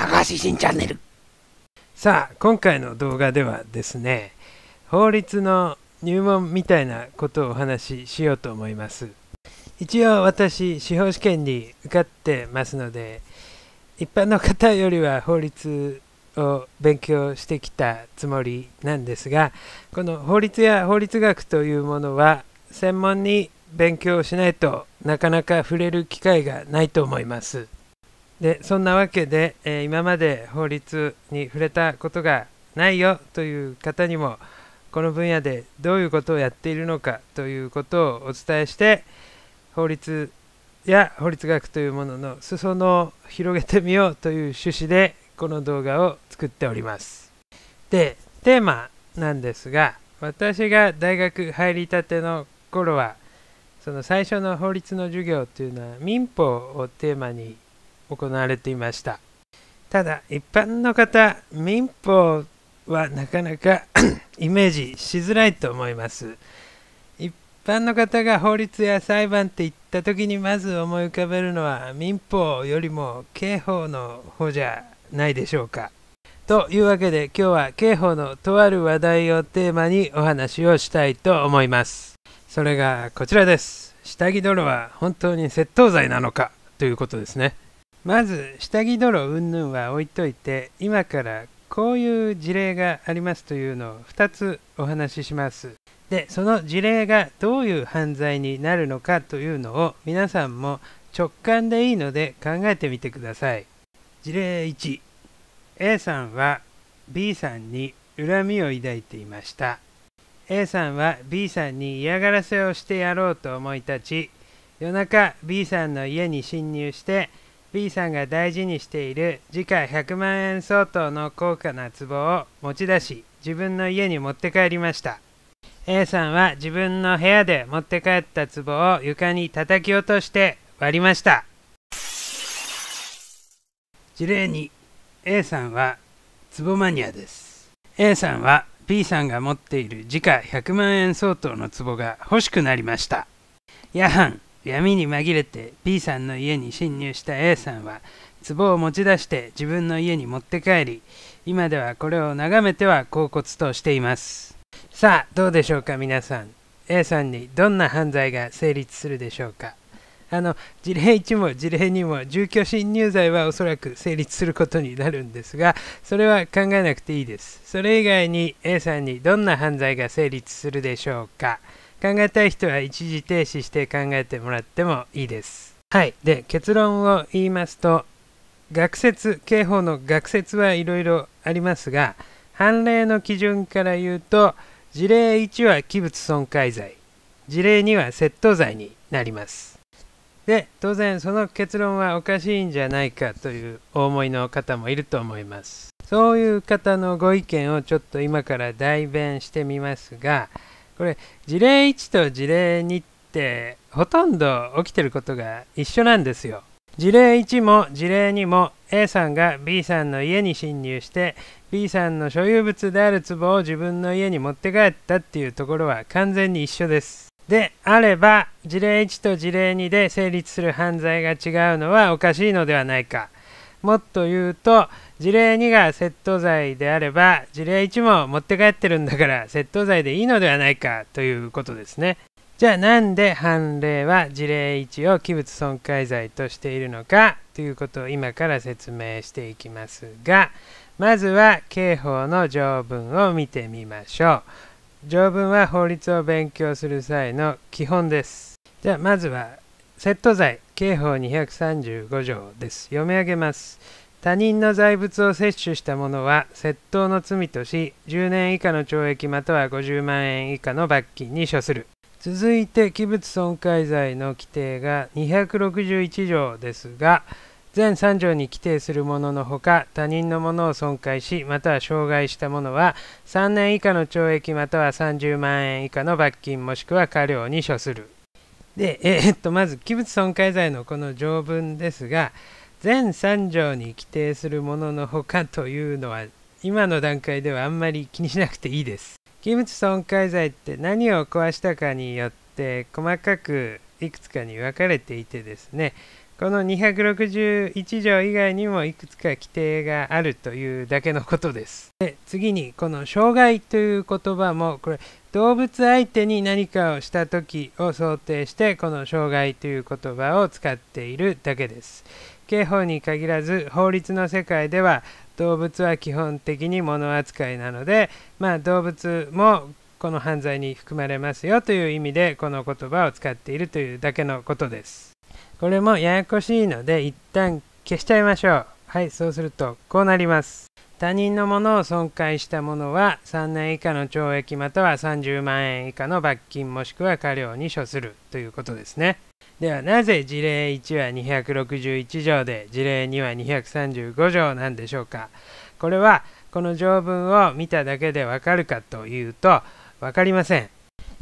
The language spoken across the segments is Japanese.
高橋新チャンネルさあ今回の動画ではですね法律の入門みたいなことをお話ししようと思います一応私司法試験に受かってますので一般の方よりは法律を勉強してきたつもりなんですがこの法律や法律学というものは専門に勉強しないとなかなか触れる機会がないと思います。でそんなわけで、えー、今まで法律に触れたことがないよという方にもこの分野でどういうことをやっているのかということをお伝えして法律や法律学というものの裾野を広げてみようという趣旨でこの動画を作っております。でテーマなんですが私が大学入りたての頃はその最初の法律の授業というのは民法をテーマに行われていましたただ一般の方民法はなかなか イメージしづらいと思います一般の方が法律や裁判って言った時にまず思い浮かべるのは民法よりも刑法の方じゃないでしょうかというわけで今日は刑法のとある話題をテーマにお話をしたいと思いますそれがこちらです下着泥は本当に窃盗罪なのかということですねまず下着泥云々は置いといて今からこういう事例がありますというのを2つお話しします。でその事例がどういう犯罪になるのかというのを皆さんも直感でいいので考えてみてください。事例 1A さんは B さんに恨みを抱いていました。A さんは B さんに嫌がらせをしてやろうと思い立ち夜中 B さんの家に侵入して B さんが大事にしている時価100万円相当の高価な壺を持ち出し自分の家に持って帰りました A さんは自分の部屋で持って帰った壺を床に叩き落として割りました事例に A さんは壺マニアです A さんは B さんが持っている時価100万円相当の壺が欲しくなりました夜半闇に紛れて B さんの家に侵入した A さんは壺を持ち出して自分の家に持って帰り今ではこれを眺めては恍惚としていますさあどうでしょうか皆さん A さんにどんな犯罪が成立するでしょうかあの事例1も事例2も住居侵入罪はおそらく成立することになるんですがそれは考えなくていいですそれ以外に A さんにどんな犯罪が成立するでしょうか考えたい人は一時停止して考えてもらってもいいです。はい。で、結論を言いますと、学説、刑法の学説はいろいろありますが、判例の基準から言うと、事例1は器物損壊罪、事例2は窃盗罪になります。で、当然その結論はおかしいんじゃないかというお思いの方もいると思います。そういう方のご意見をちょっと今から代弁してみますが、これ事例1と事例2ってほとんど起きてることが一緒なんですよ。事例1も事例2も A さんが B さんの家に侵入して B さんの所有物である壺を自分の家に持って帰ったっていうところは完全に一緒です。であれば事例1と事例2で成立する犯罪が違うのはおかしいのではないか。もっと言うと事例2が窃盗罪であれば事例1も持って帰ってるんだから窃盗罪でいいのではないかということですね。じゃあなんで判例は事例1を器物損壊罪としているのかということを今から説明していきますがまずは刑法の条文を見てみましょう条文は法律を勉強する際の基本ですじゃあまずは窃盗罪刑法235条です。読み上げます。他人の財物を摂取した者は窃盗の罪とし、10年以下の懲役または50万円以下の罰金に処する。続いて、器物損壊罪の規定が261条ですが、全3条に規定するもののほか、他人のものを損壊し、または傷害した者は、3年以下の懲役または30万円以下の罰金もしくは過料に処する。で、えー、っと、まず、器物損壊罪のこの条文ですが、全3条に規定するもののほかというのは、今の段階ではあんまり気にしなくていいです。器物損壊罪って何を壊したかによって、細かくいくつかに分かれていてですね、この261条以外にもいくつか規定があるというだけのことです。で次にこの障害という言葉もこれ動物相手に何かをした時を想定してこの障害という言葉を使っているだけです刑法に限らず法律の世界では動物は基本的に物扱いなのでまあ動物もこの犯罪に含まれますよという意味でこの言葉を使っているというだけのことですこれもややこしいので一旦消しちゃいましょうはいそうするとこうなります他人のものを損壊した者は3年以下の懲役または30万円以下の罰金もしくは過料に処するということですね。ではなぜ事例1は261条で事例2は235条なんでしょうか。これはこの条文を見ただけでわかるかというとわかりません。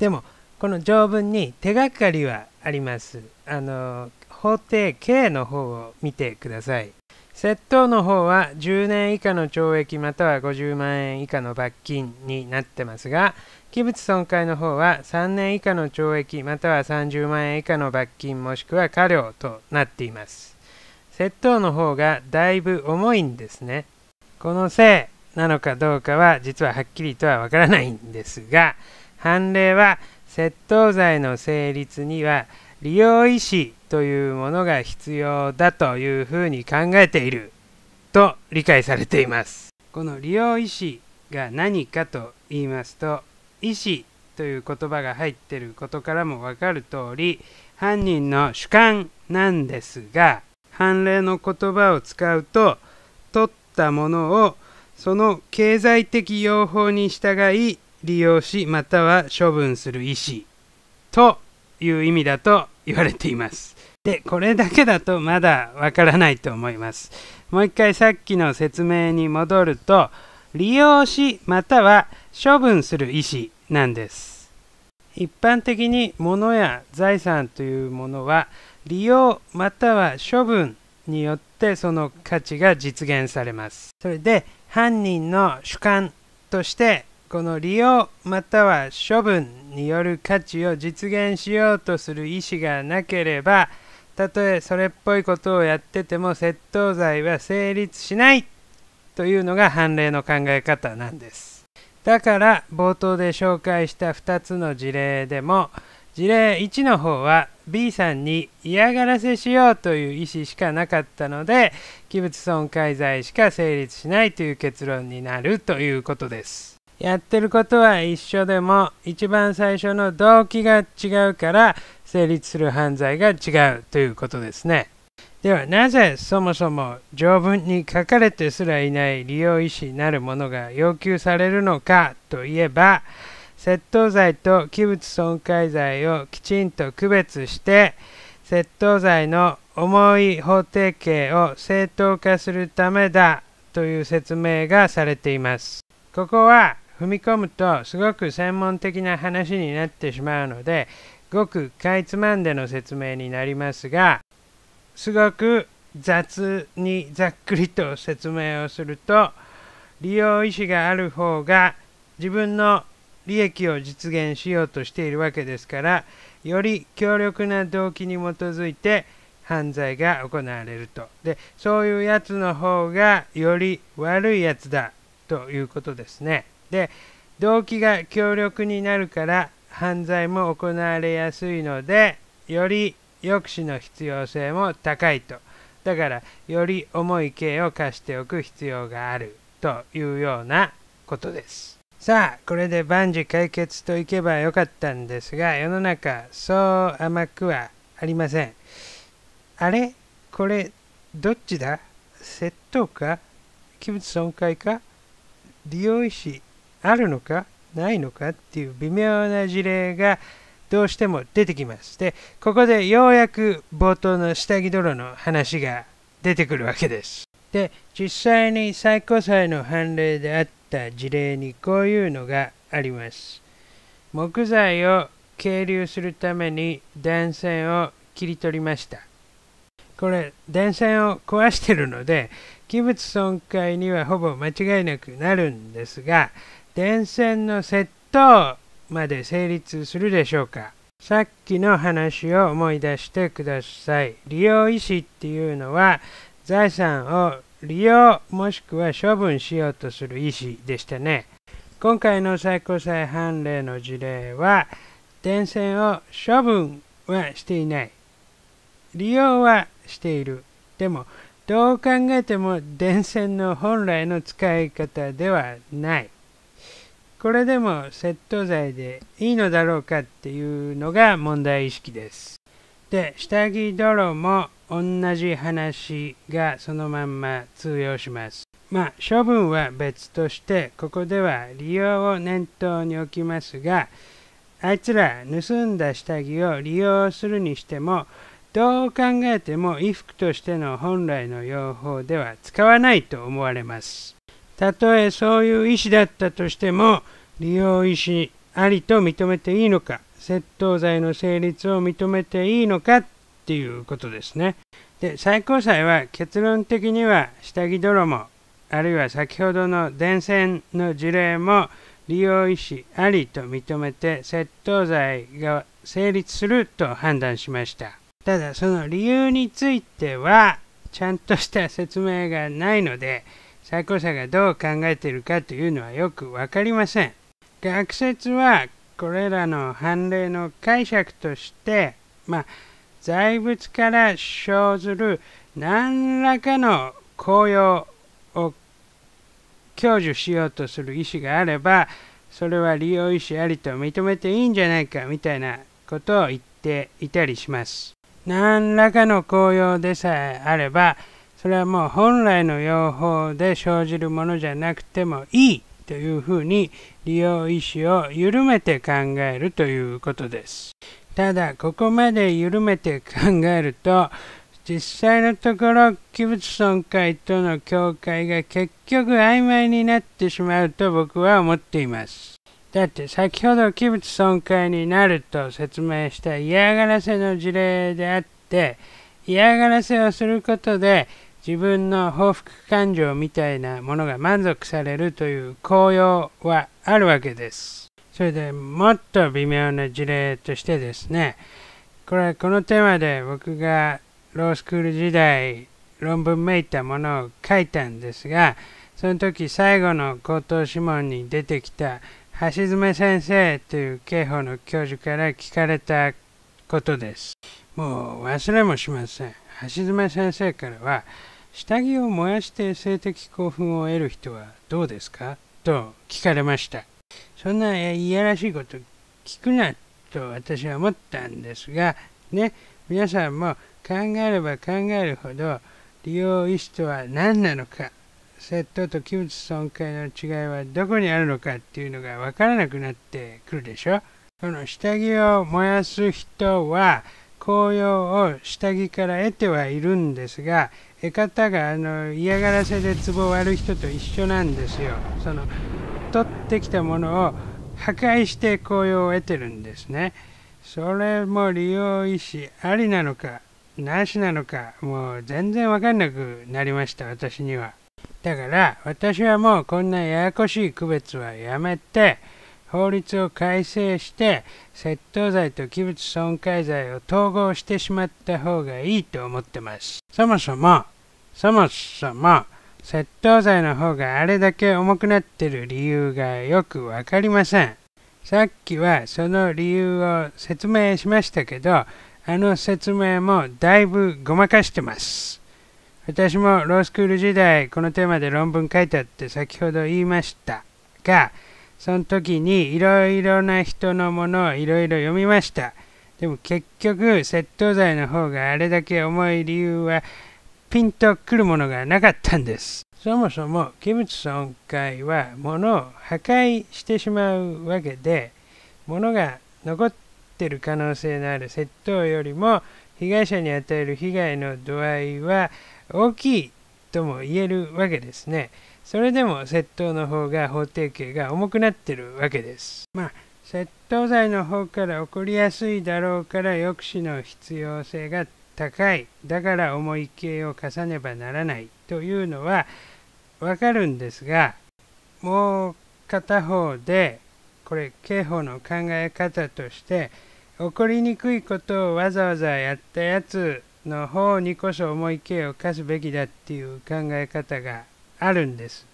でもこの条文に手がかりはあります。あの法廷 K の方を見てください。窃盗の方は10年以下の懲役または50万円以下の罰金になってますが器物損壊の方は3年以下の懲役または30万円以下の罰金もしくは科料となっています窃盗の方がだいぶ重いんですねこのせいなのかどうかは実ははっきりとはわからないんですが判例は窃盗罪の成立には利用意思というものが必要だというふうに考えていると理解されていますこの利用意思が何かと言いますと意思という言葉が入ってることからも分かる通り犯人の主観なんですが判例の言葉を使うと取ったものをその経済的用法に従い利用しまたは処分する意思という意味だと言われています。で、これだけだとまだわからないと思います。もう一回さっきの説明に戻ると、利用しまたは処分する意思なんです。一般的に物や財産というものは利用または処分によってその価値が実現されます。それで犯人の主観としてこの利用または処分による価値を実現しようとする意思がなければたとえそれっぽいことをやってても窃盗罪は成立しないというのが判例の考え方なんですだから冒頭で紹介した2つの事例でも事例1の方は B さんに嫌がらせしようという意思しかなかったので器物損壊罪しか成立しないという結論になるということですやってることは一緒でも一番最初の動機が違うから成立する犯罪が違うということですね。ではなぜそもそも条文に書かれてすらいない利用意思なるものが要求されるのかといえば窃盗罪と器物損壊罪をきちんと区別して窃盗罪の重い法定刑を正当化するためだという説明がされています。ここは踏み込むとすごく専門的な話になってしまうのでごくかいつまんでの説明になりますがすごく雑にざっくりと説明をすると利用意思がある方が自分の利益を実現しようとしているわけですからより強力な動機に基づいて犯罪が行われるとでそういうやつの方がより悪いやつだということですねで動機が強力になるから犯罪も行われやすいのでより抑止の必要性も高いとだからより重い刑を課しておく必要があるというようなことですさあこれで万事解決といけばよかったんですが世の中そう甘くはありませんあれこれどっちだ窃盗か器物損壊か利用医師あるのかないのかっていう微妙な事例がどうしても出てきます。で、ここでようやく冒頭の下着泥の話が出てくるわけです。で、実際に最高裁の判例であった事例にこういうのがあります。木材を係留するために電線を切り取りました。これ、電線を壊してるので、器物損壊にはほぼ間違いなくなるんですが、電線の窃盗まで成立するでしょうかさっきの話を思い出してください。利用意思っていうのは財産を利用もしくは処分しようとする意思でしたね。今回の最高裁判例の事例は電線を処分はしていない。利用はしている。でもどう考えても電線の本来の使い方ではない。これでも窃盗罪でいいのだろうかっていうのが問題意識です。で、下着泥も同じ話がそのまんま通用します。まあ、処分は別として、ここでは利用を念頭に置きますが、あいつら盗んだ下着を利用するにしても、どう考えても衣服としての本来の用法では使わないと思われます。たとえそういう意思だったとしても、利用意思ありと認めていいのか、窃盗罪の成立を認めていいのかっていうことですね。で、最高裁は結論的には下着泥棒、あるいは先ほどの電線の事例も利用意思ありと認めて窃盗罪が成立すると判断しました。ただその理由についてはちゃんとした説明がないので、最高裁がどう考えているかというのはよく分かりません。学説はこれらの判例の解釈として、まあ、財物から生ずる何らかの効用を享受しようとする意思があればそれは利用意思ありと認めていいんじゃないかみたいなことを言っていたりします。何らかの効用でさえあればそれはもう本来の用法で生じるものじゃなくてもいいというふうに利用意思を緩めて考えるということです。ただここまで緩めて考えると実際のところ器物損壊との境界が結局曖昧になってしまうと僕は思っています。だって先ほど器物損壊になると説明した嫌がらせの事例であって嫌がらせをすることで自分の報復感情みたいなものが満足されるという効用はあるわけです。それでもっと微妙な事例としてですね、これこのテーマで僕がロースクール時代論文めいたものを書いたんですが、その時最後の口頭諮問に出てきた橋爪先生という刑法の教授から聞かれたことです。もう忘れもしません。橋爪先生からは下着を燃やして性的興奮を得る人はどうですかと聞かれました。そんないやらしいこと聞くなと私は思ったんですが、ね、皆さんも考えれば考えるほど利用意思とは何なのか、窃盗と器物損壊の違いはどこにあるのかっていうのが分からなくなってくるでしょ。この下着を燃やす人は、紅葉を下着から得てはいるんですが、出方があの嫌がらせで壺を割る人と一緒なんですよその取ってきたものを破壊して紅葉を得てるんですねそれも利用意思ありなのかなしなのかもう全然分かんなくなりました私にはだから私はもうこんなややこしい区別はやめて法律を改正して窃盗罪と器物損壊罪を統合してしまった方がいいと思ってますそもそもそもそも窃盗罪の方があれだけ重くなってる理由がよくわかりませんさっきはその理由を説明しましたけどあの説明もだいぶごまかしてます私もロースクール時代このテーマで論文書いたって先ほど言いましたがその時にいろいろな人のものをいろいろ読みました。でも結局、窃盗罪の方があれだけ重い理由はピンとくるものがなかったんです。そもそも器物損壊は物を破壊してしまうわけで、物が残ってる可能性のある窃盗よりも被害者に与える被害の度合いは大きいとも言えるわけですね。それでも窃盗の方が法定刑が重くなってるわけです。まあ窃盗罪の方から起こりやすいだろうから抑止の必要性が高いだから重い刑を重ねばならないというのはわかるんですがもう片方でこれ刑法の考え方として起こりにくいことをわざわざやったやつの方にこそ重い刑を課すべきだっていう考え方があるんです。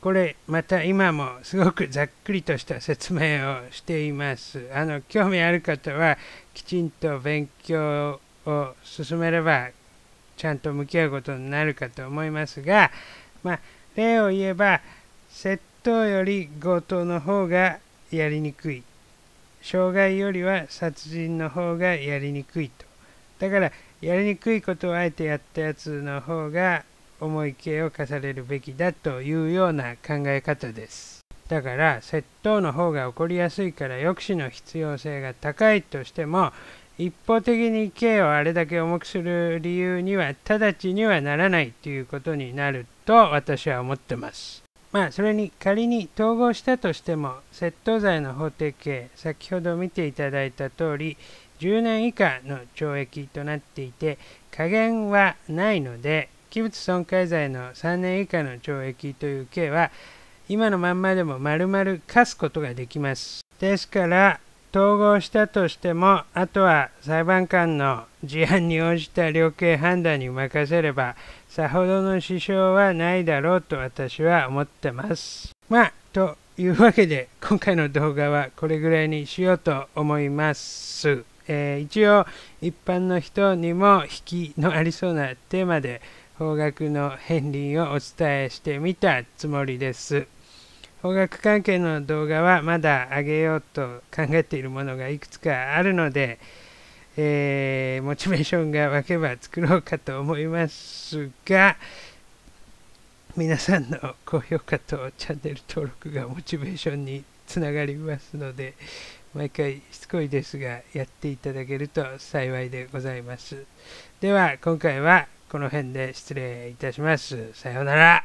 これまた今もすごくざっくりとした説明をしています。あの興味ある方はきちんと勉強を進めればちゃんと向き合うことになるかと思いますが、まあ、例を言えば窃盗より強盗の方がやりにくい障害よりは殺人の方がやりにくいとだからやりにくいことをあえてやったやつの方が重い刑を課されるべきだというような考え方です。だから窃盗の方が起こりやすいから抑止の必要性が高いとしても一方的に刑をあれだけ重くする理由には直ちにはならないということになると私は思ってます。まあそれに仮に統合したとしても窃盗罪の法定刑先ほど見ていただいた通り10年以下の懲役となっていて加減はないので器物損壊罪の3年以下の懲役という刑は今のまんまでも丸々課すことができます。ですから統合したとしてもあとは裁判官の事案に応じた量刑判断に任せればさほどの支障はないだろうと私は思ってます。まあというわけで今回の動画はこれぐらいにしようと思います。えー、一応一般の人にも引きのありそうなテーマで方角の片鱗をお伝えしてみたつもりです。方角関係の動画はまだ上げようと考えているものがいくつかあるので、えー、モチベーションが湧けば作ろうかと思いますが、皆さんの高評価とチャンネル登録がモチベーションにつながりますので、毎回しつこいですが、やっていただけると幸いでございます。では、今回はこの辺で失礼いたします。さようなら。